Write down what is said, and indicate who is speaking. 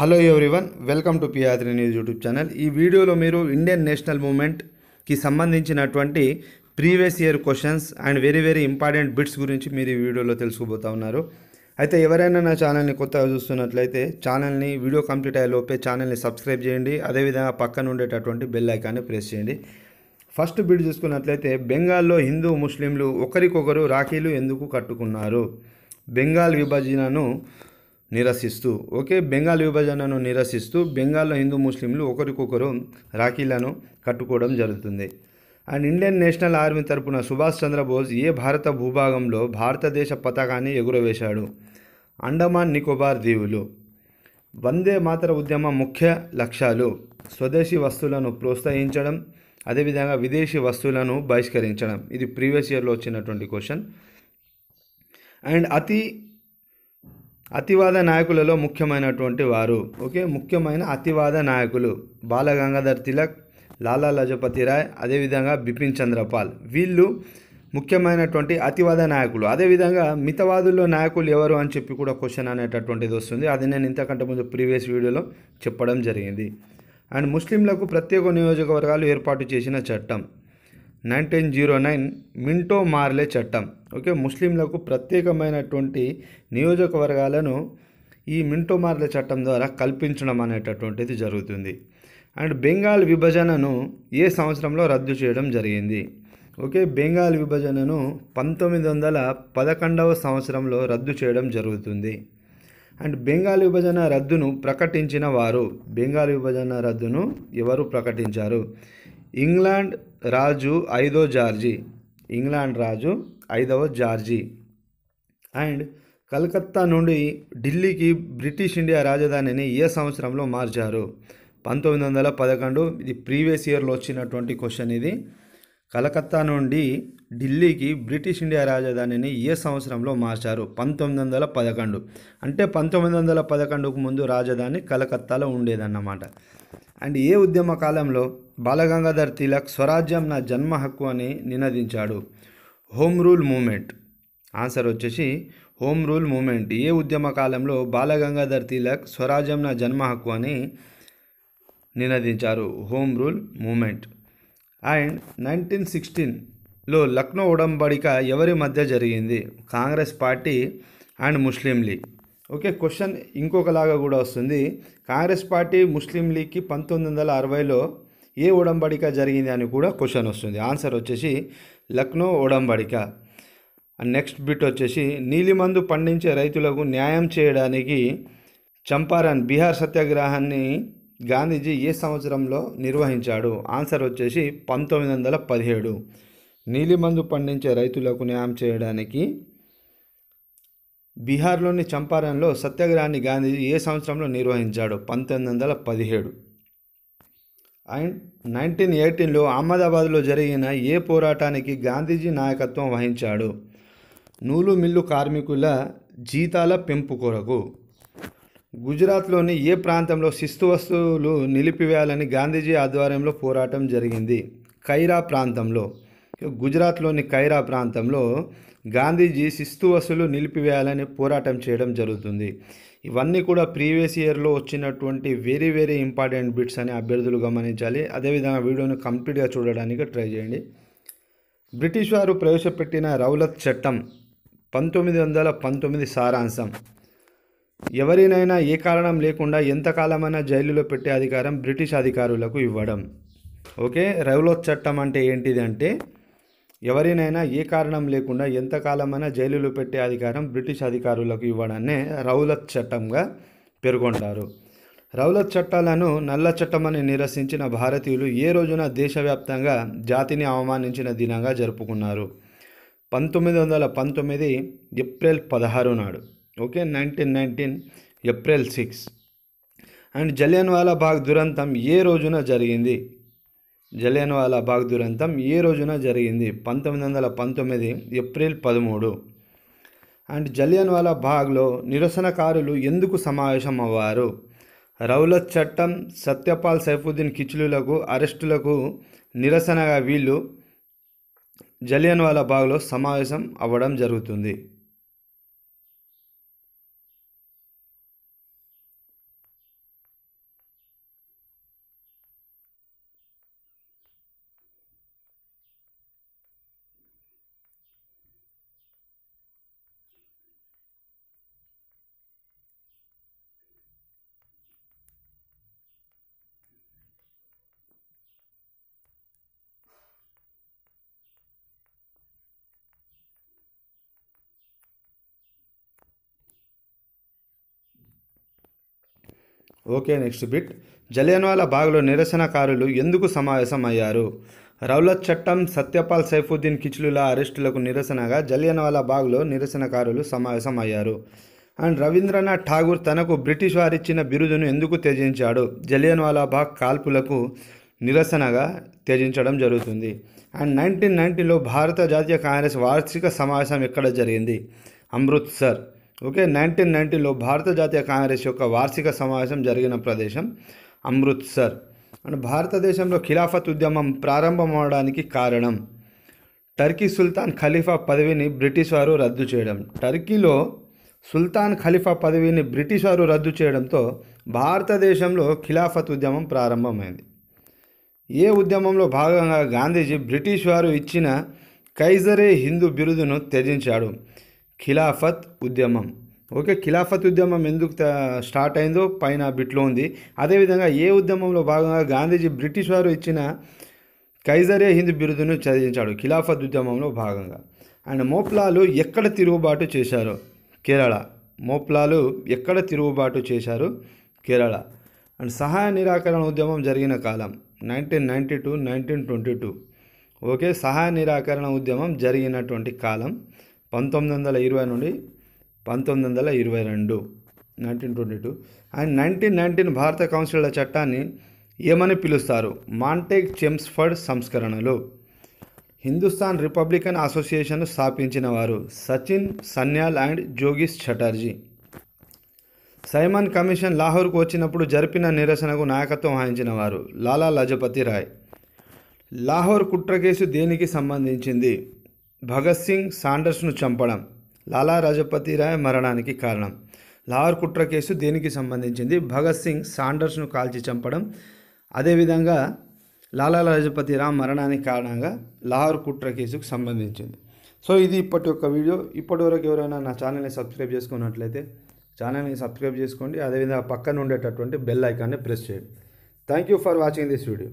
Speaker 1: hello everyone welcome to Piyadri news YouTube channel ఈ వీడియోలో మీరు ఇండియన్ నేషనల్ మూమెంట్కి సంబంధించినటువంటి previous year questions and very very important bits గురించి మీరు ఈ వీడియోలో తెలుసుకోబోతా ఉన్నారు అయితే ఎవరైనా నా ఛానల్ని కొత్తగా చూస్తున్నట్లయితే ఛానల్ని వీడియో కంప్లీట్ అయ్యే లోపే ఛానల్ని సబ్స్క్రైబ్ చేయండి అదేవిధంగా పక్కన ఉండేటటువంటి బెల్ ఐకాన్ని ప్రెస్ చేయండి ఫస్ట్ బిడ్ చూసుకున్నట్లయితే బెంగాల్లో హిందూ ముస్లింలు ఒకరికొకరు రాఖీలు ఎందుకు కట్టుకున్నారు బెంగాల్ విభజనను నిరసిస్తూ ఒకే బెంగాల్ విభజనను నిరసిస్తూ బెంగాల్లో హిందూ ముస్లింలు ఒకరికొకరు రాఖీలను కట్టుకోవడం జరుగుతుంది అండ్ ఇండియన్ నేషనల్ ఆర్మీ తరపున సుభాష్ చంద్రబోస్ ఏ భారత భూభాగంలో భారతదేశ పతాకాన్ని ఎగురవేశాడు అండమాన్ నికోబార్ దీవులు వందే మాతర ఉద్యమ ముఖ్య లక్ష్యాలు స్వదేశీ వస్తువులను ప్రోత్సహించడం అదేవిధంగా విదేశీ వస్తువులను బహిష్కరించడం ఇది ప్రీవియస్ ఇయర్లో వచ్చినటువంటి క్వశ్చన్ అండ్ అతి అతివాద నాయకులలో ముఖ్యమైనటువంటి వారు ఓకే ముఖ్యమైన అతివాద నాయకులు బాలగంగాధర్ తిలక్ లాలా లజపతి రాయ్ అదేవిధంగా బిపిన్ చంద్రపాల్ వీళ్ళు ముఖ్యమైనటువంటి అతివాద నాయకులు అదేవిధంగా మితవాదుల్లో నాయకులు ఎవరు అని చెప్పి కూడా క్వశ్చన్ అనేటటువంటిది వస్తుంది అది నేను ఇంతకంటే ముందు ప్రీవియస్ వీడియోలో చెప్పడం జరిగింది అండ్ ముస్లింలకు ప్రత్యేక నియోజకవర్గాలు ఏర్పాటు చేసిన చట్టం nineteen zero nine Minto Morley చట్టం ఓకే ముస్లింలకు ప్రత్యేకమైనటువంటి నియోజకవర్గాలను ఈ మింటో మార్లే చట్టం ద్వారా కల్పించడం అనేటటువంటిది జరుగుతుంది అండ్ బెంగాల్ విభజనను ఏ సంవత్సరంలో రద్దు చేయడం జరిగింది ఓకే బెంగాల్ విభజనను పంతొమ్మిది వందల పదకొండవ సంవత్సరంలో రద్దు చేయడం జరుగుతుంది అండ్ బెంగాల్ విభజన రద్దును ప్రకటించిన వారు బెంగాల్ విభజన రద్దును ఎవరు ప్రకటించారు ఇంగ్లాండ్ రాజు ఐదో జార్జి ఇంగ్లాండ్ రాజు ఐదవ జార్జి అండ్ కలకత్తా నుండి ఢిల్లీకి బ్రిటిష్ ఇండియా రాజధానిని ఏ సంవత్సరంలో మార్చారు పంతొమ్మిది వందల పదకొండు ఇది ప్రీవియస్ ఇయర్లో వచ్చినటువంటి క్వశ్చన్ ఇది కలకత్తా నుండి ఢిల్లీకి బ్రిటిష్ ఇండియా రాజధానిని ఏ సంవత్సరంలో మార్చారు పంతొమ్మిది వందల పదకొండు అంటే పంతొమ్మిది వందల పదకొండుకు ముందు రాజధాని కలకత్తాలో ఉండేదన్నమాట అండ్ ఏ ఉద్యమ కాలంలో బాలగంగాధర్ తిలక్ స్వరాజ్యం నా జన్మ హక్కు అని నినదించాడు హోమ్ రూల్ మూమెంట్ ఆన్సర్ వచ్చేసి హోమ్ రూల్ మూమెంట్ ఏ ఉద్యమ కాలంలో బాలగంగాధర్ తిలక్ స్వరాజ్యం నా జన్మ హక్కు అని నినదించారు home rule movement and nineteen సిక్స్టీన్లో లక్నో ఉడంబడిక ఎవరి మధ్య జరిగింది Congress party and Muslim League okay question ఇంకొకలాగా కూడా వస్తుంది కాంగ్రెస్ పార్టీ ముస్లిం లీగ్కి పంతొమ్మిది వందల అరవైలో ఏ ఉడంబడిక జరిగింది అని కూడా క్వశ్చన్ వస్తుంది ఆన్సర్ వచ్చేసి లక్నో ఉడంబడిక నెక్స్ట్ బిట్ వచ్చేసి నీలిమందు పండించే రైతులకు న్యాయం చేయడానికి చంపారన్ బీహార్ సత్యాగ్రహాన్ని గాంధీజీ ఏ సంవత్సరంలో నిర్వహించాడు ఆన్సర్ వచ్చేసి పంతొమ్మిది వందల పదిహేడు నీలిమందు పండించే రైతులకు న్యాయం చేయడానికి బీహార్లోని చంపారన్లో సత్యాగ్రహాన్ని గాంధీ ఏ సంవత్సరంలో నిర్వహించాడు పంతొమ్మిది వందల పదిహేడు అండ్ నైన్టీన్ ఎయిటీన్లో అహ్మదాబాద్లో జరిగిన ఏ పోరాటానికి గాంధీజీ నాయకత్వం వహించాడు నూలు మిల్లు కార్మికుల జీతాల పెంపు కొరకు గుజరాత్లోని ఏ ప్రాంతంలో శిస్తు వస్తువులు నిలిపివేయాలని గాంధీజీ ఆధ్వర్యంలో పోరాటం జరిగింది ఖైరా ప్రాంతంలో గుజరాత్లోని ఖైరా ప్రాంతంలో గాంధీజీ శిస్తు వసూలు నిలిపివేయాలని పోరాటం చేయడం జరుగుతుంది ఇవన్నీ కూడా ప్రీవియస్ ఇయర్లో వచ్చినటువంటి వెరీ వెరీ ఇంపార్టెంట్ బిట్స్ అని అభ్యర్థులు గమనించాలి అదేవిధంగా వీడియోను కంప్లీట్గా చూడడానికి ట్రై చేయండి బ్రిటిష్ వారు ప్రవేశపెట్టిన రౌలత్ చట్టం పంతొమ్మిది వందల పంతొమ్మిది సారాంశం ఎవరినైనా ఏ కారణం లేకుండా ఎంతకాలమైనా జైలులో పెట్టే అధికారం బ్రిటిష్ అధికారులకు ఇవ్వడం ఓకే రౌలత్ చట్టం అంటే ఏంటిది అంటే ఎవరినైనా ఏ కారణం లేకుండా ఎంతకాలమైనా జైలులో పెట్టే అధికారం బ్రిటిష్ అధికారులకు ఇవ్వడాన్నే రౌలత్ చట్టంగా పేర్కొంటారు రౌలత్ చట్టాలను నల్ల అని నిరసించిన భారతీయులు ఏ రోజున దేశవ్యాప్తంగా జాతిని అవమానించిన దినంగా జరుపుకున్నారు పంతొమ్మిది వందల పంతొమ్మిది ఏప్రిల్ పదహారు నాడు okay nineteen nineteen April six and Jallianwala Bagh దురంతం ఏ రోజున జరిగింది జలియన్వాలా బాగ్ దురంతం ఏ రోజున జరిగింది పంతొమ్మిది వందల పంతొమ్మిది ఏప్రిల్ పదమూడు అండ్ జలియన్వాలా బాగ్లో నిరసనకారులు ఎందుకు సమావేశం అవ్వారు రౌలత్ చట్టం సత్యపాల్ సైఫుద్దీన్ కిచ్లులకు అరెస్టులకు నిరసనగా వీళ్ళు జలియన్వాలా బాగ్లో సమావేశం అవ్వడం జరుగుతుంది ఓకే నెక్స్ట్ బిట్ జలియన్వాలా బాగ్లో నిరసనకారులు ఎందుకు సమావేశం అయ్యారు రౌలత్ చట్టం సత్యపాల్ సైఫుద్దీన్ కిచ్లుల అరెస్టులకు నిరసనగా జలియన్వాలా బాగ్లో నిరసనకారులు సమావేశం అయ్యారు అండ్ రవీంద్రనాథ్ ఠాగూర్ తనకు బ్రిటిష్ వారిచ్చిన బిరుదును ఎందుకు త్యజించాడు జలియన్వాలా బాగ్ కాల్పులకు నిరసనగా త్యజించడం జరుగుతుంది అండ్ నైన్టీన్ నైన్టీలో భారత జాతీయ కాంగ్రెస్ వార్షిక సమావేశం ఎక్కడ జరిగింది అమృత్సర్ ఓకే నైన్టీన్ నైన్టీలో భారత జాతీయ కాంగ్రెస్ యొక్క వార్షిక సమావేశం జరిగిన ప్రదేశం అమృత్సర్ అండ్ భారతదేశంలో ఖిలాఫత్ ఉద్యమం ప్రారంభమవడానికి కారణం టర్కీ సుల్తాన్ ఖలీఫా పదవిని బ్రిటిష్ వారు రద్దు చేయడం టర్కీలో సుల్తాన్ ఖలీఫా పదవిని బ్రిటిష్ వారు రద్దు చేయడంతో భారతదేశంలో ఖిలాఫత్ ఉద్యమం ప్రారంభమైంది ఏ ఉద్యమంలో భాగంగా గాంధీజీ బ్రిటిష్ వారు ఇచ్చిన కైజరే హిందూ బిరుదును త్యజించాడు ఖిలాఫత్ ఉద్యమం ఓకే ఖిలాఫత్ ఉద్యమం ఎందుకు స్టార్ట్ అయిందో పైన బిట్లో ఉంది అదేవిధంగా ఏ ఉద్యమంలో భాగంగా గాంధీజీ బ్రిటిష్ వారు ఇచ్చిన కైజరే హింద్ బిరుదును చదివించాడు ఖిలాఫత్ ఉద్యమంలో భాగంగా అండ్ మోప్లాలు ఎక్కడ తిరుగుబాటు చేశారు కేరళ మోప్లాలు ఎక్కడ తిరుగుబాటు చేశారు కేరళ అండ్ సహాయ నిరాకరణ ఉద్యమం జరిగిన కాలం nineteen ninety two nineteen twenty two okay సహాయ నిరాకరణ ఉద్యమం జరిగినటువంటి కాలం పంతొమ్మిది వందల ఇరవై నుండి పంతొమ్మిది వందల ఇరవై రెండు nineteen twenty two and nineteen nineteen భారత కౌన్సిల్ల చట్టాన్ని ఏమని పిలుస్తారు మాంటేక్ చెమ్స్ఫర్డ్ సంస్కరణలు హిందుస్థాన్ రిపబ్లికన్ అసోసియేషన్ స్థాపించిన వారు సచిన్ సన్యాల్ అండ్ జోగిస్ చటర్జీ సైమన్ కమిషన్ లాహోర్కు వచ్చినప్పుడు జరిపిన నిరసనకు నాయకత్వం వహించిన వారు లాలా లజపతి రాయ్ లాహోర్ కుట్ర కేసు దేనికి సంబంధించింది భగత్ సింగ్ సాండర్స్ను చంపడం లాలా రాయ్ మరణానికి కారణం లాహోర్ కుట్ర కేసు దేనికి సంబంధించింది భగత్ సింగ్ సాండర్స్ను కాల్చి చంపడం అదేవిధంగా లాలా రాజపతి రామ్ మరణానికి కారణంగా లాహోర్ కుట్ర కేసుకు సంబంధించింది సో ఇది ఇప్పటి యొక్క వీడియో ఇప్పటివరకు ఎవరైనా నా ఛానల్ని సబ్స్క్రైబ్ చేసుకున్నట్లయితే ఛానల్ని సబ్స్క్రైబ్ చేసుకోండి అదేవిధంగా పక్కన ఉండేటటువంటి బెల్ ఐకాన్ని ప్రెస్ చేయండి thank you for watching this video